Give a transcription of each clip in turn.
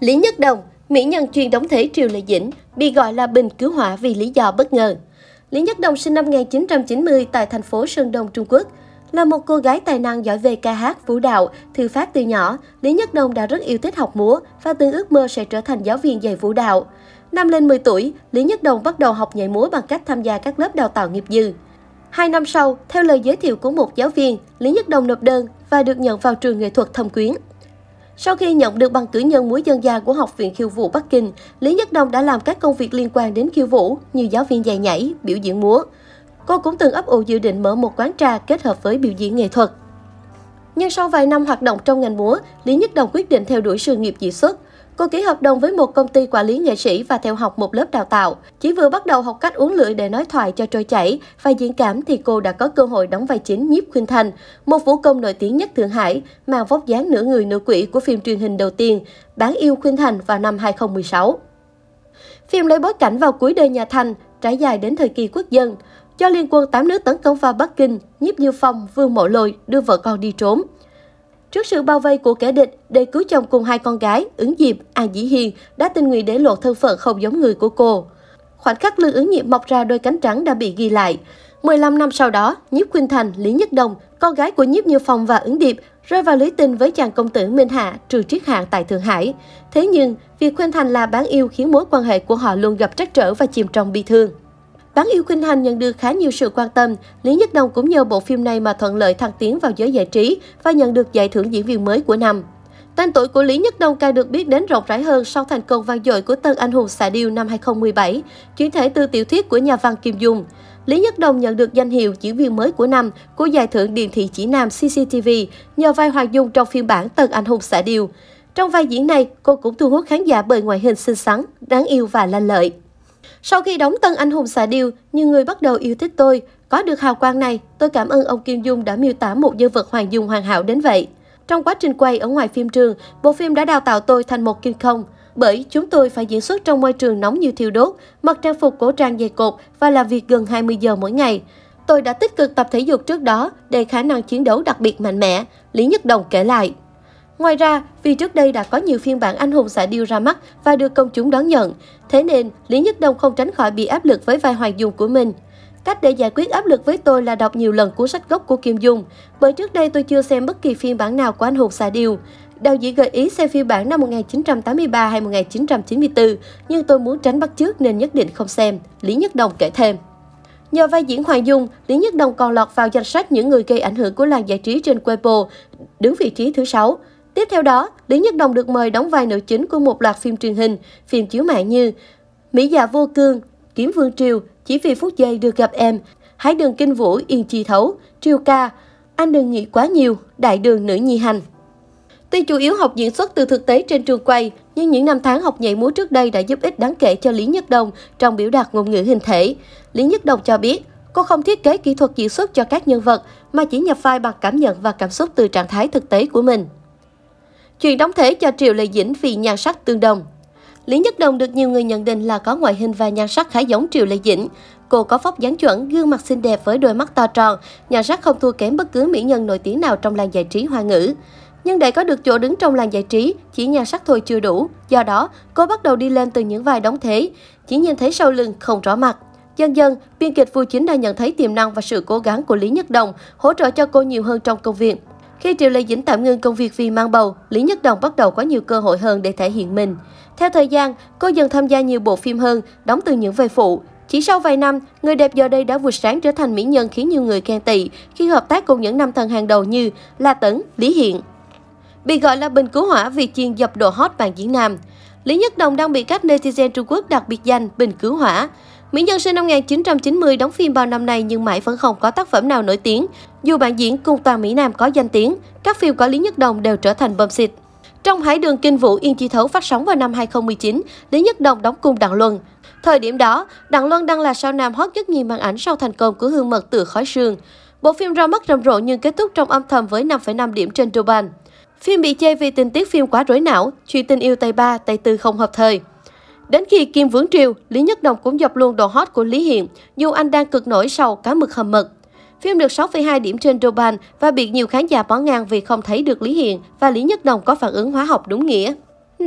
Lý Nhất Đồng, mỹ nhân truyền đóng thế Triều Lệ Dĩnh, bị gọi là Bình cứu hỏa vì lý do bất ngờ. Lý Nhất Đồng sinh năm 1990 tại thành phố Sơn Đông, Trung Quốc. Là một cô gái tài năng giỏi về ca hát, vũ đạo, thư pháp từ nhỏ, Lý Nhất Đồng đã rất yêu thích học múa và từng ước mơ sẽ trở thành giáo viên dạy vũ đạo. Năm lên 10 tuổi, Lý Nhất Đồng bắt đầu học nhảy múa bằng cách tham gia các lớp đào tạo nghiệp dư. Hai năm sau, theo lời giới thiệu của một giáo viên, Lý Nhất Đồng nộp đơn và được nhận vào trường nghệ thuật Thâm Quyến. Sau khi nhận được bằng cử nhân múa dân gian của Học viện Khiêu vũ Bắc Kinh, Lý Nhất Đông đã làm các công việc liên quan đến khiêu vũ như giáo viên dạy nhảy, biểu diễn múa. Cô cũng từng ấp ủ dự định mở một quán trà kết hợp với biểu diễn nghệ thuật. Nhưng sau vài năm hoạt động trong ngành múa, Lý Nhất Đồng quyết định theo đuổi sự nghiệp diễn xuất. Cô ký hợp đồng với một công ty quản lý nghệ sĩ và theo học một lớp đào tạo. Chỉ vừa bắt đầu học cách uống lưỡi để nói thoại cho trôi chảy và diễn cảm thì cô đã có cơ hội đóng vai chính Nhiếp Khuynh Thành, một vũ công nổi tiếng nhất Thượng Hải, mang vóc dáng nửa người nửa quỷ của phim truyền hình đầu tiên, Bán yêu Khuynh Thành vào năm 2016. Phim lấy bối cảnh vào cuối đời nhà Thanh, trải dài đến thời kỳ quốc dân do liên quân 8 nước tấn công vào Bắc Kinh, nhiếp như phong, vương mộ lôi đưa vợ con đi trốn. Trước sự bao vây của kẻ địch, để cứu chồng cùng hai con gái, ứng diệp, An Dĩ Hiền đã tình nguyện để lộ thân phận không giống người của cô. Khoảnh khắc lưu ứng diệp mọc ra đôi cánh trắng đã bị ghi lại. 15 năm sau đó, Nhiếp Khuynh Thành, Lý Nhất Đồng, con gái của Nhiếp Như Phong và Ứng Điệp rơi vào lưới tình với chàng công tử Minh Hạ, trừ triết hạng tại Thượng Hải. Thế nhưng, việc Khuynh Thành là bán yêu khiến mối quan hệ của họ luôn gặp trắc trở và chìm trong bi thương. Bán yêu kinh hành nhận được khá nhiều sự quan tâm. Lý Nhất Đồng cũng nhờ bộ phim này mà thuận lợi thăng tiến vào giới giải trí và nhận được giải thưởng diễn viên mới của năm. Tên tuổi của Lý Nhất Đông càng được biết đến rộng rãi hơn sau thành công vang dội của Tân Anh Hùng Xạ Điêu năm 2017, chuyển thể từ tiểu thuyết của nhà văn Kim Dung. Lý Nhất Đông nhận được danh hiệu diễn viên mới của năm của giải thưởng điện Thị Chỉ Nam CCTV nhờ vai Hoàng Dung trong phiên bản Tân Anh Hùng Xạ Điêu. Trong vai diễn này, cô cũng thu hút khán giả bởi ngoại hình xinh xắn, đáng yêu và lanh lợi. Sau khi đóng Tân Anh Hùng xạ điêu, nhiều người bắt đầu yêu thích tôi. Có được hào quang này, tôi cảm ơn ông Kim Dung đã miêu tả một nhân vật Hoàng Dung hoàn hảo đến vậy. Trong quá trình quay ở ngoài phim trường, bộ phim đã đào tạo tôi thành một kinh không. Bởi chúng tôi phải diễn xuất trong môi trường nóng như thiêu đốt, mặc trang phục cổ trang dày cột và làm việc gần 20 giờ mỗi ngày. Tôi đã tích cực tập thể dục trước đó để khả năng chiến đấu đặc biệt mạnh mẽ, Lý Nhất Đồng kể lại. Ngoài ra, vì trước đây đã có nhiều phiên bản anh hùng xạ điêu ra mắt và được công chúng đón nhận, thế nên Lý Nhất Đông không tránh khỏi bị áp lực với vai Hoàng Dung của mình. Cách để giải quyết áp lực với tôi là đọc nhiều lần cuốn sách gốc của Kim Dung, bởi trước đây tôi chưa xem bất kỳ phiên bản nào của anh hùng xạ điêu. Đạo diễn gợi ý xem phiên bản năm 1983 hay 1994, nhưng tôi muốn tránh bắt trước nên nhất định không xem, Lý Nhất Đồng kể thêm. Nhờ vai diễn Hoàng Dung, Lý Nhất Đồng còn lọt vào danh sách những người gây ảnh hưởng của làng giải trí trên Weibo, đứng vị trí thứ 6. Tiếp theo đó, Lý Nhất Đồng được mời đóng vai nữ chính của một loạt phim truyền hình, phim chiếu mạng như Mỹ già dạ vô cương, Kiếm Vương Triều, Chỉ vì phút giây được gặp em, hãy đường kinh vũ yên chi thấu, Triều ca, Anh đừng nghĩ quá nhiều, Đại đường nữ nhi hành. Tuy chủ yếu học diễn xuất từ thực tế trên trường quay, nhưng những năm tháng học nhảy múa trước đây đã giúp ích đáng kể cho Lý Nhất Đồng trong biểu đạt ngôn ngữ hình thể. Lý Nhất Đồng cho biết, cô không thiết kế kỹ thuật diễn xuất cho các nhân vật, mà chỉ nhập vai bằng cảm nhận và cảm xúc từ trạng thái thực tế của mình. Chuyện đóng thế cho Triệu Lệ Dĩnh vì nhan sắc tương đồng. Lý Nhất Đồng được nhiều người nhận định là có ngoại hình và nhan sắc khá giống Triệu Lệ Dĩnh. Cô có vóc dáng chuẩn, gương mặt xinh đẹp với đôi mắt to tròn, nhan sắc không thua kém bất cứ mỹ nhân nổi tiếng nào trong làng giải trí hoa ngữ. Nhưng để có được chỗ đứng trong làng giải trí, chỉ nhan sắc thôi chưa đủ. Do đó, cô bắt đầu đi lên từ những vai đóng thế, chỉ nhìn thấy sau lưng không rõ mặt. Dần dần, biên kịch Vu Chính đã nhận thấy tiềm năng và sự cố gắng của Lý Nhất Đồng, hỗ trợ cho cô nhiều hơn trong công việc. Khi Triệu Lệ Dĩnh tạm ngưng công việc vì mang bầu, Lý Nhất Đồng bắt đầu có nhiều cơ hội hơn để thể hiện mình. Theo thời gian, cô dần tham gia nhiều bộ phim hơn, đóng từ những vai phụ. Chỉ sau vài năm, người đẹp giờ đây đã vụt sáng trở thành mỹ nhân khiến nhiều người khen tị khi hợp tác cùng những nam thần hàng đầu như La Tấn, Lý Hiện. Bị gọi là bình cứu hỏa vì chuyên dập độ hot bàn diễn nam. Lý Nhất Đồng đang bị các netizen Trung Quốc đặc biệt danh Bình Cứu Hỏa. Mỹ Nhân sinh năm 1990 đóng phim bao năm nay nhưng mãi vẫn không có tác phẩm nào nổi tiếng. Dù bạn diễn cùng toàn Mỹ Nam có danh tiếng, các phim có Lý Nhất Đồng đều trở thành bơm xịt. Trong Hải đường Kinh Vũ Yên Chi Thấu phát sóng vào năm 2019, Lý Nhất Đồng đóng cùng Đặng Luân. Thời điểm đó, Đặng Luân đang là sao nam hot nhất nhì màn ảnh sau thành công của Hương Mật từ khói sương. Bộ phim ra mắt rầm rộ nhưng kết thúc trong âm thầm với 5,5 điểm trên Douban. Phim bị chê vì tình tiết phim quá rối não, chuyện tình yêu tay ba, tay tư không hợp thời. Đến khi Kim vướng triều, Lý Nhất Đồng cũng dập luôn đồ hot của Lý Hiện, dù anh đang cực nổi sau cá mực hầm mật. Phim được 6,2 điểm trên Douban và bị nhiều khán giả bỏ ngang vì không thấy được Lý Hiện và Lý Nhất Đồng có phản ứng hóa học đúng nghĩa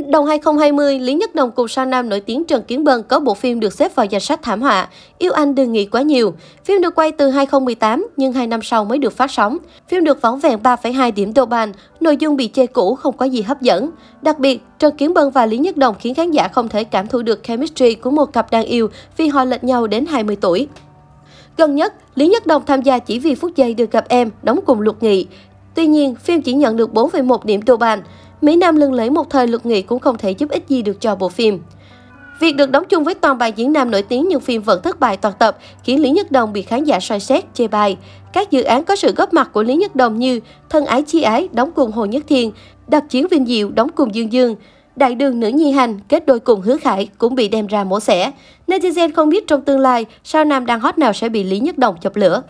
đầu 2020, Lý Nhất Đồng cùng Sang Nam nổi tiếng Trần Kiến Bân có bộ phim được xếp vào danh sách thảm họa. Yêu Anh đừng nghĩ quá nhiều. Phim được quay từ 2018 nhưng 2 năm sau mới được phát sóng. Phim được vỏn vẹn 3,2 điểm độ bàn, nội dung bị chê cũ không có gì hấp dẫn. Đặc biệt, Trần Kiến Bân và Lý Nhất Đồng khiến khán giả không thể cảm thụ được chemistry của một cặp đang yêu vì họ lệch nhau đến 20 tuổi. Gần nhất, Lý Nhất Đồng tham gia chỉ vì phút giây được gặp em, đóng cùng Luật Nghị. Tuy nhiên, phim chỉ nhận được 4,1 điểm điểm 豆瓣. Mỹ Nam lưng lấy một thời lực nghị cũng không thể giúp ích gì được cho bộ phim. Việc được đóng chung với toàn bài diễn nam nổi tiếng nhưng phim vẫn thất bại toàn tập, khiến Lý Nhất Đồng bị khán giả soi xét, chê bai. Các dự án có sự góp mặt của Lý Nhất Đồng như Thân ái chi ái đóng cùng Hồ Nhất Thiên, Đặc chiến Vinh Diệu đóng cùng Dương Dương, Đại đường nữ nhi hành kết đôi cùng Hứa Khải cũng bị đem ra mổ xẻ. Netizen không biết trong tương lai sao nam đang hot nào sẽ bị Lý Nhất Đồng chọc lửa.